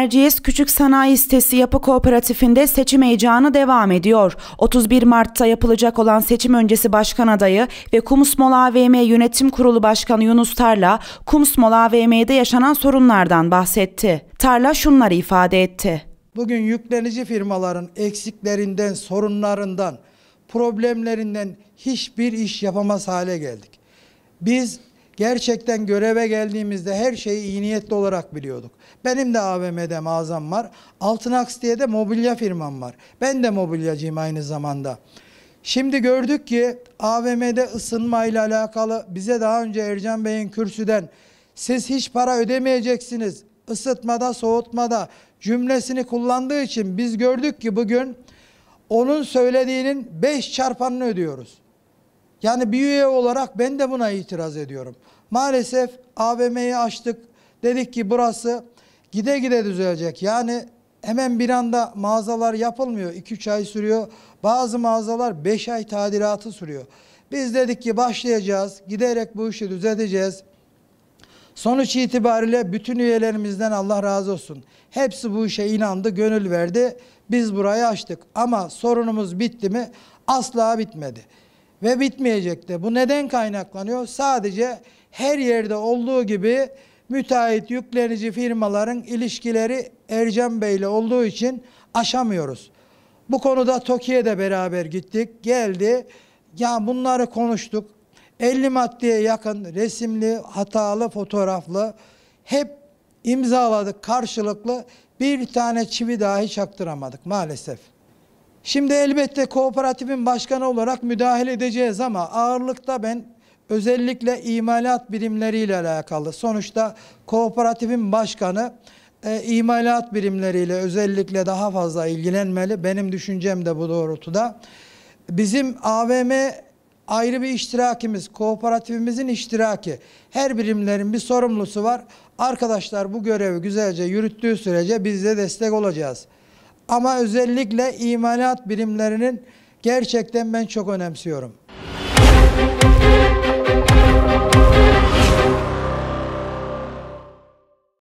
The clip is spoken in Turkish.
Erciyes Küçük Sanayi Sitesi Yapı Kooperatifinde seçim heyecanı devam ediyor. 31 Mart'ta yapılacak olan seçim öncesi başkan adayı ve Kumsmol AVM Yönetim Kurulu Başkanı Yunus Tarla, Kumsmol AVM'de yaşanan sorunlardan bahsetti. Tarla şunları ifade etti. Bugün yüklenici firmaların eksiklerinden, sorunlarından, problemlerinden hiçbir iş yapamaz hale geldik. Biz Gerçekten göreve geldiğimizde her şeyi iyi niyetli olarak biliyorduk. Benim de AVM'de mağazam var. Altınaks diye de mobilya firmam var. Ben de mobilyacıyım aynı zamanda. Şimdi gördük ki AVM'de ısınma ile alakalı bize daha önce Ercan Bey'in kürsüden siz hiç para ödemeyeceksiniz ısıtmada soğutmada cümlesini kullandığı için biz gördük ki bugün onun söylediğinin 5 çarpanını ödüyoruz. Yani bir üye olarak ben de buna itiraz ediyorum. Maalesef AVM'yi açtık. Dedik ki burası gide gide düzelecek. Yani hemen bir anda mağazalar yapılmıyor. 2-3 ay sürüyor. Bazı mağazalar 5 ay tadilatı sürüyor. Biz dedik ki başlayacağız. Giderek bu işi düzelteceğiz. Sonuç itibariyle bütün üyelerimizden Allah razı olsun. Hepsi bu işe inandı, gönül verdi. Biz burayı açtık. Ama sorunumuz bitti mi? Asla bitmedi ve bitmeyecek de. Bu neden kaynaklanıyor? Sadece her yerde olduğu gibi müteahhit yüklenici firmaların ilişkileri Ercan Bey ile olduğu için aşamıyoruz. Bu konuda TOKİ'ye de beraber gittik. Geldi. Ya bunları konuştuk. 50 maddeye yakın resimli, hatalı, fotoğraflı hep imzaladık karşılıklı. Bir tane çivi dahi çaktıramadık maalesef. Şimdi elbette kooperatifin başkanı olarak müdahale edeceğiz ama ağırlıkta ben özellikle imalat birimleriyle alakalı. Sonuçta kooperatifin başkanı e, imalat birimleriyle özellikle daha fazla ilgilenmeli. Benim düşüncem de bu doğrultuda. Bizim AVM ayrı bir iştirakimiz, kooperatifimizin iştiraki. Her birimlerin bir sorumlusu var. Arkadaşlar bu görevi güzelce yürüttüğü sürece biz de destek olacağız. Ama özellikle imalat birimlerinin gerçekten ben çok önemsiyorum.